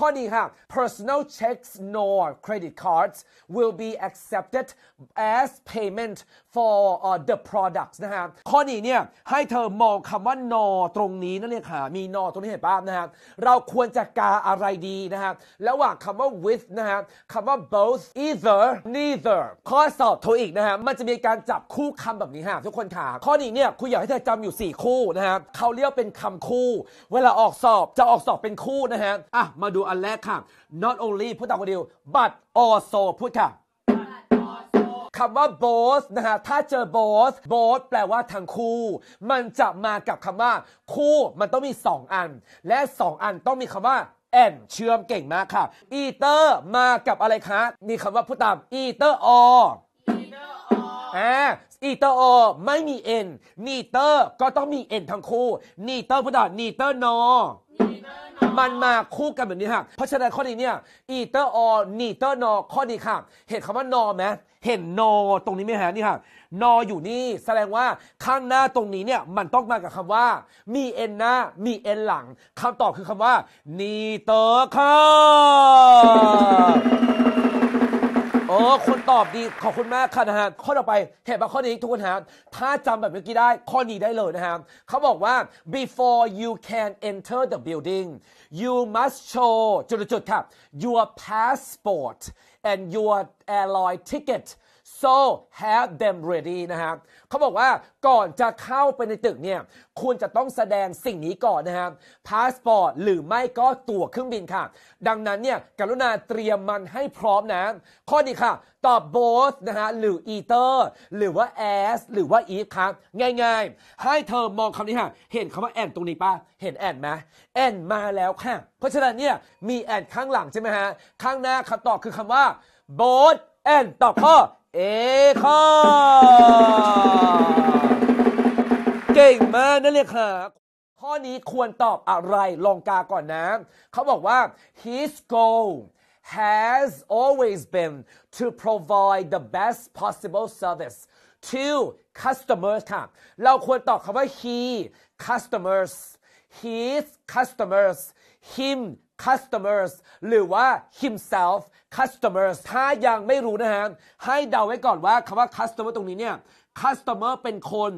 ข้อนี้ค่ะ personal checks nor credit cards will be accepted as payment for uh, the products นะฮะข้อนี้เนี่ยให้เธอมองคำว่า nor ตรงนี้นั่นเองค่ะมี nor ตรงนี้เห็นป่ะนะฮะเราควรจะกาอะไรดีนะฮะระหว่างคำว่า with นะฮะคำว่า both either neither ข้อสอบโทอีกนะฮะมันจะมีการจับคู่คำแบบนี้ฮะทุกคนค่ะข้อนี้เนี่ยคุณอยากให้เธอจำอยู่ 4 คู่นะฮะเขาเรียกเป็นคำคู่ เวลาออกสอบ จะออกสอบเป็นคู่นะฮะอ่ะมาดูอันแรกค่ะ not only พูดตามคนเดียว but also พูดค่ะคำว่า both นะฮะ ถ้าเจอ both both แปลว่าทั้งคู่ มันจะมากับคำว่า คู่มันต้องมี 2 อัน และ 2 อันต้องมีคำว่า and เชื่อมเก่งมากค่ะ either มากับอะไรคะ มีคำว่าพูดตาม e อีเ e อร์ออ่ e อีเตอร์อไม่มี n นีเตอร์ก็ต้องมี n ทั้งคู่นีเตอร์พูดต่อนีเตอร์นอมันมาคู่กันแบบนี้ค่ะเพราะฉะนั้นข้อนี้เนี่ย อีเตอร์ออนีเตอร์นอ ข้อนี้ค่ะ เห็นคำว่านอไหม เห็นนอตรงนี้ไหมฮะนี่ค่ะนออยู่นี่ แสดงว่าข้างหน้าตรงนี้เนี่ย มันต้องมากับคำว่า มีเอ็นหน้า มีเอ็นหลัง คำตอบคือคำว่า นีเตอร์ค่ะโอ้ คนตอบดี ขอบคุณมากค่ะนะฮะ ข้อต่อไปเห็นปะข้อนี้ทุกคนฮะ ถ้าจำแบบเมื่อกี้ได้ข้อนี้ได้เลยนะฮะ เขาบอกว่า before you can enter the building you must show จุดๆครับ your passport and your airline ticket so have them ready นะฮะ เขาบอกว่าก่อนจะเข้าไปในตึกเนี่ย คุณจะต้องแสดงสิ่งนี้ก่อนนะฮะ พาสปอร์ตหรือไม่ก็ตั๋วเครื่องบินค่ะ ดังนั้นเนี่ยกรุณาเตรียมมันให้พร้อมนะ ข้อนี้ค่ะ ตอบ both นะฮะ หรือ e i t h e r หรือว่า as หรือว่า if ครับ ง่ายๆ ให้เธอมองคำนี้ค่ะ เห็นคำว่า and ตรงนี้ปะเห็น and ไหม and มาแล้วค่ะ เพราะฉะนั้นเนี่ยมี and ข้างหลังใช่ไหมฮะ ข้างหน้าคำตอบคือคำว่า both and ตอบข้อเอคอเก่งมากนั่นเลยค่ะข้อนี้ควรตอบอะไรลองกา ก่อนนะ เขาบอกว่า his goal has always been to provide the best possible service to customers ค่ะเราควรตอบคำว่า he customers his customers him customers หรือว่า himself customers ถ้ายังไม่รู้นะฮะ ให้เดาไว้ก่อนว่าคำว่า customer ตรงนี้เนี่ย customer เป็นคน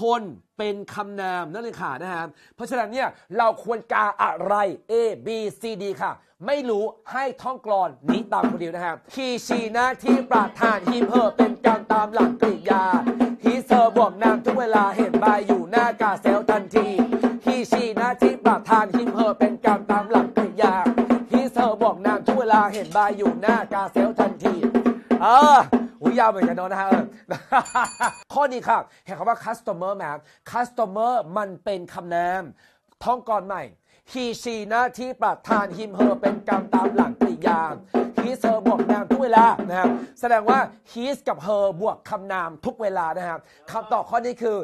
คนเป็นคำนาม นั่นเลยค่ะนะฮะ เพราะฉะนั้นเนี่ย เราควรกาอะไร A B C D ค่ะ ไม่รู้ให้ท่องกรอน นี้ตามคนเดียวนะฮะขีชีนาที่ประธานฮิมเพอเป็นการตามหลักกริยาฮีเซอร์บวกนามทุกเวลาเห็นบายอยู่หน้ากาเซลทันทีฮีชีนาที่ประธานฮิมเพอเป็นการตามหลักอยาพี่เซอร์บอกนางทุกเวลาเห็นบายอยู่หน้ากาเซลทันทีเอออุ้ยยาวเหมือนกันเนาะนะฮะข้อนี้ค่ะเห็นคำว่า customer ไหม customer มันเป็นคำนามท่องก่อนใหม่ he she หน้าที่ประธาน him her เป็นกรรมตามหลังกริยา he her บวกนามทุกเวลานะครับแสดงว่า h e s กับ her บวกคำนามทุกเวลานะครับคำตอบข้อนี้คือ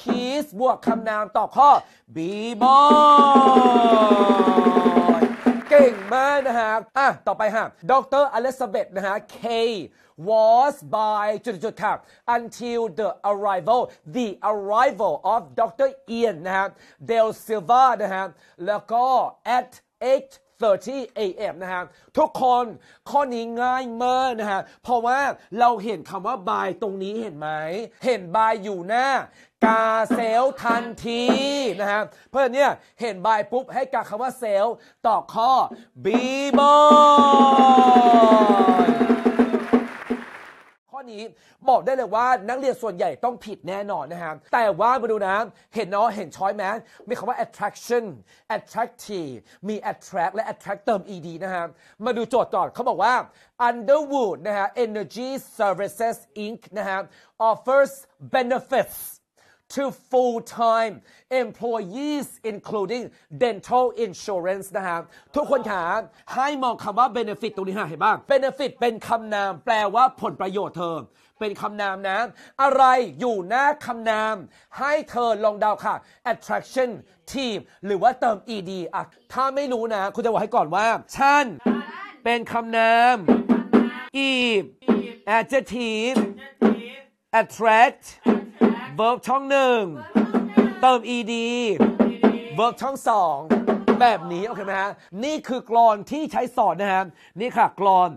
h e s บวกคำนามตอบข้อ be born เก่งมากนะฮะอ่ะ ต่อไปฮะดรอเลซาเบตนะฮะ K was by จุดจุดครับ until the arrival the arrival of Dr. Ian นะฮะ Del Silva นะฮะแล้วก็ at 8 30 AM นะฮะทุกคนข้อนี้ง่ายมากนะฮะเพราะว่าเราเห็นคำว่า by ตรงนี้เห็นไหม เห็น by อยู่หน้ากาเซลทันทีนะฮะเพื่อนเนี่ยเห็นบายปุ๊บให้กาคำว่าเซลต่อข้อบีบอยข้อนี้บอกได้เลยว่านักเรียนส่วนใหญ่ต้องผิดแน่นอนนะฮะแต่ว่ามาดูนะ เห็นเนาะเห็นช้อยแมสมีคำว่า attraction attractive มี attract และ attract เติม ed นะฮะมาดูโจทย์ก่อนเขาบอกว่า Underwood นะฮะ Energy Services Inc นะฮะ offers benefits to full-time employees including dental insurance นะฮะทุกคนขาให้มองคำว่า benefit ตรงนี้ฮะเห็นบ้าง benefit เป็นคำนาม แปลว่าผลประโยชน์เธอเป็นคำนามนะ อะไรอยู่หน้าคำนาม ให้เธอลองเดาค่ะ attraction team หรือว่าเติม ed อ่ะถ้าไม่รู้นะ คุณจะบอกให้ก่อนว่าฉันเป็นคำนาม e adjective attract เวิร์บช่องหนึ่งเติม ed ิร์บช่องสองแบบนี้ โอเคไหมฮะ นี่คือกรอนที่ใช้สอนนะฮะนี่ค่ะกรอน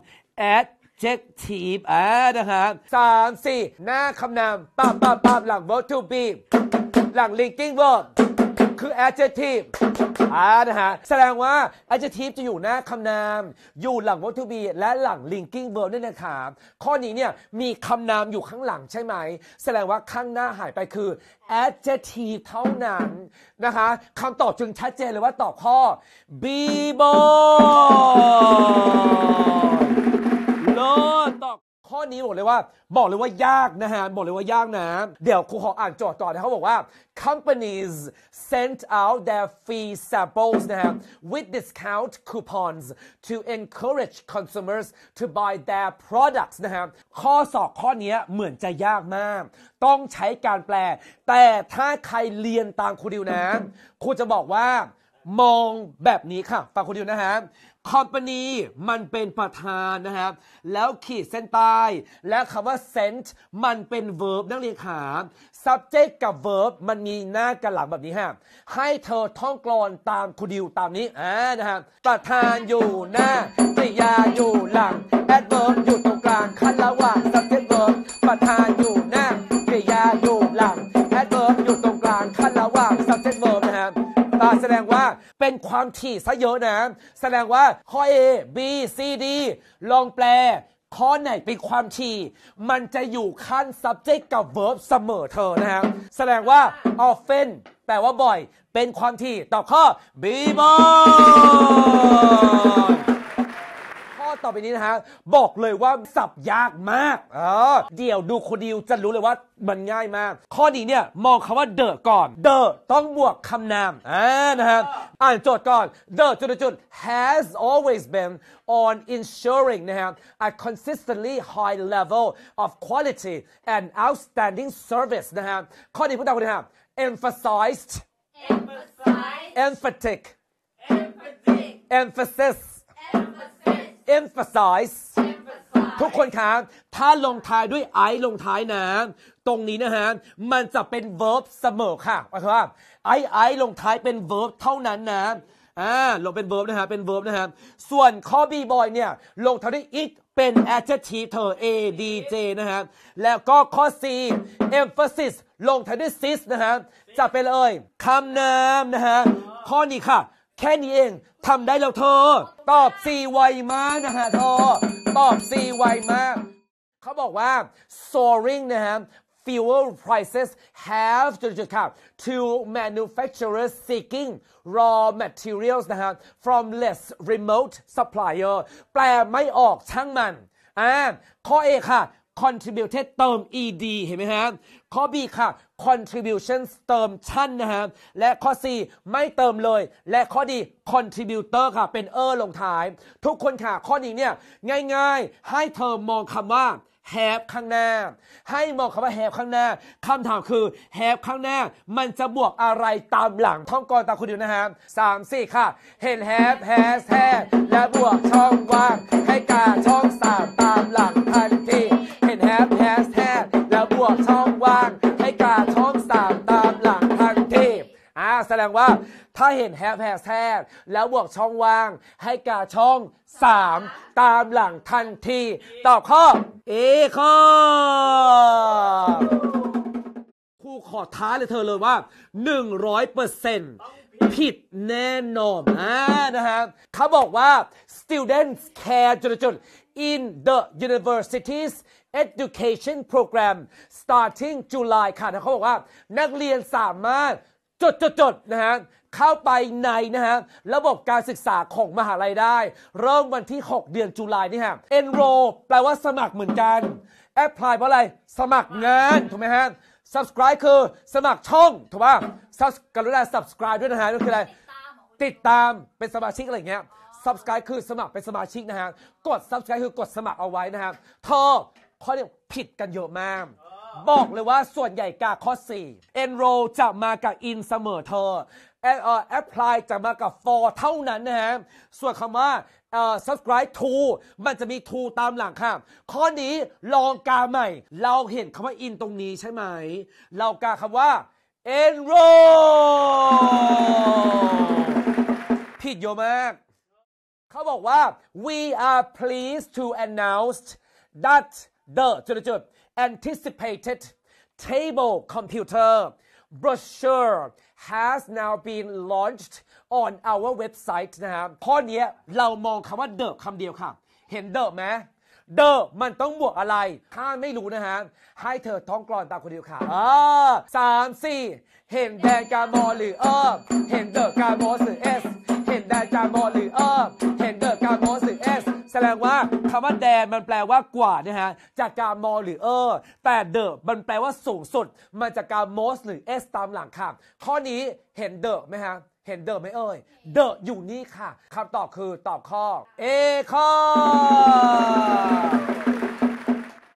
adjective อ่นะฮะสามสี่หน้าคำนามปั๊บปั๊บปั๊บหลัง verb to be หลัง linking verb คือ adjective อ่านะฮะ แสดงว่า adjective จะอยู่หน้าคำนาม อยู่หลัง verb to be และหลัง linking verb นั่นนะครับข้อนี้เนี่ย มีคำนามอยู่ข้างหลังใช่ไหม แสดงว่าข้างหน้าหายไปคือ adjective เท่านั้นนะคะคำตอบจึงชัดเจนเลยว่าตอบข้อ be born วนนี้บอกเลยว่าบอกเลยว่ายากนะฮะ บอกเลยว่ายากนะเดี๋ยวครูขออ่านโจทย์ต่อนะเขาบอกว่า companies sent out their fee samples นะฮะ with discount coupons to encourage consumers to buy their products นะฮะ ข้อสอบข้อนี้เหมือนจะยากมาก ต้องใช้การแปล แต่ถ้าใครเรียนตามครูดิวนะครูจะบอกว่า มองแบบนี้ค่ะฟังครูดิวนะฮะคอมพานีมันเป็นประธานนะครับ แล้วขีดเส้นใต้และคำว่า sent มันเป็น verb นักเรียนขา subject กับ verb มันมีหน้ากันหลังแบบนี้ฮะ ให้เธอท่องกรอนตามคูดิวตามนี้อ่านะับประธานอยู่หน้ากริยาอยู่หลัง adverb อยู่ตรงกลางคันระหว่างแสดงว่าเป็นความถี่ซะเยอะนะแสดงว่า ข้อ A B C D ลองแปล ข้อไหนเป็นความถี่ มันจะอยู่ขั้น subject กับ verb เสมอเธอนะฮะแสดงว่า often แปลว่าบ่อย เป็นความถี่ตอบข้อ b บ boy ต่อไปนี้นะฮะ บอกเลยว่าสับยากมากเออเดี๋ยวดูคนดิวจะรู้เลยว่ามันง่ายมาก ข้อนี้เนี่ย มองคาว่าเดอก่อนเดอต้องบวกคำนามอ่านะฮะ อ่านโจทย์ก่อนเดอจุดจุด has always been on ensuring นะฮะ a consistently high level of quality and outstanding service นะฮะ ข้อนี้พูดตามกันนะฮะ emphasized emphatic emphatic emphasis emphasize ทุกคนครับถ้าลงท้ายด้วย i ลงท้ายนะตรงนี้นะฮะมันจะเป็น verb เสมอค่ะว่ายความว่า i i ลงท้ายเป็น verb เท่านั้นนะอ่าลงเป็น verb นะฮะเป็น verb นะฮะ ส่วนข้อ b boy เนี่ย ลงท้ายด้วย it เป็น adjective เธอ a d j นะฮะ แล้วก็ข้อ c emphasis ลงท้ายด้วย sis นะฮะจะเป็นเลยคำนามนะฮะข้อนี้ค่ะแค่นี้เองทำได้แล้วเธอ ตอบสี่ไวมากนะฮะเธอตอบสี่ไวมากเขาบอกว่า soaring นะฮะ fuel prices have จุดจุดครับ to manufacturers seeking raw materials นะฮะ from less remote supplier แปลไม่ออกช่างมันอ่าข้อเอค่ะ contributed เติม ed เห็นไหมฮะ ข้อ B ค่ะ c o n t r i b u t i o n เติมชั้นนะฮะ และข้อ C ไม่เติมเลย และข้อดี contributor ค่ะเป็นเออลงท้าย ทุกคนค่ะข้อนี้เนี่ย ง่ายๆให้เธอมองคำว่า have ข้างหน้า ให้มองคำว่า have ข้างหน้าคำถามคือ have ข้างหน้า มันจะบวกอะไรตามหลัง ท่องกรตาคุณอยู่นะฮะสามสี่ค่ะเห็น have has have และบวกช่องว่างให้กาช่องสามตามหลังทันทีนแฮปแฮสแท็กแล้วบวกช่องว่างให้กาช่องสามตามหลังทันทีอ่าแสดงว่าถ้าเห็นแฮปแฮสแท็กแล้วบวกช่องว่าง ให้กาช่องสามตามหลังทันทีตอบข้อเอข้อครูขอท้าเลยเธอเลยว่า 100%ผิดแน่นอนอ่านะฮะเขาบอกว่า students care จุด in the university's education program starting July ค่ะนะเขาบอกว่านักเรียนสามารถ จดจดจดนะฮะ เข้าไปในนะฮะ ระบบการศึกษาของมหาลัยได้ เริ่มวันที่ 6 เดือนรกฎานี่ฮะ enroll แปลว่าสมัครเหมือนกัน apply เพราะอะไร สมัครงาน ถูกไหมฮะ subscribe คือ สมัครช่อง ถูกป่ะ subs กรุณา subscribe ด้วยนะฮะนั่นคืออะไรติดตามเป็นสมาชิกอะไรเงี้ย subscribe คือสมัคร เป็นสมาชิกนะฮะ กด subscribe คือกดสมัครเอาไว้นะฮะเธอข้อเรียกผิดกันเยอะมาก บอกเลยว่าส่วนใหญ่กาข้อ 4 enroll จะมากับ in เสมอเธอ apply จะมากับ for เท่านั้นนะฮะ ส่วนคำว่า subscribe to มันจะมี to ตามหลังค่ะข้อนี้ลองกาใหม่เราเห็นคำว่า in ตรงนี้ใช่ไหม เรากาคำว่า enroll ผิดเยอะมากาบอกว่า we are pleased to announce that the จุดจุด anticipated table computer brochure has now been launched on our website นะครับข้อนี้เรามองคำว่า the คำเดียวค่ะเห็น the ไหม the มันต้องบวกอะไร ถ้าไม่รู้นะฮะให้เธอท้องกรอนตามคนเดียวค่ะอ่สามสี่เห็นแดงกามอหรือเออเห็นเดอกามอหรือเอสเห็นแดนกาโมหรือเออเห็นเดอะกาโมหรือเอสแสดงว่าคำว่าแดนมันแปลว่ากว่านะฮะ จากกาโมหรือเออแต่เดอะมันแปลว่าสูงสุด มาจากกาโมสหรือเอสตามหลังค่ะข้อนี้เห็นเดอะไหมฮะ เห็นเดอะไหมเอ่ยเดอะอยู่นี่ค่ะคำตอบคือตอบข้อเอข้อ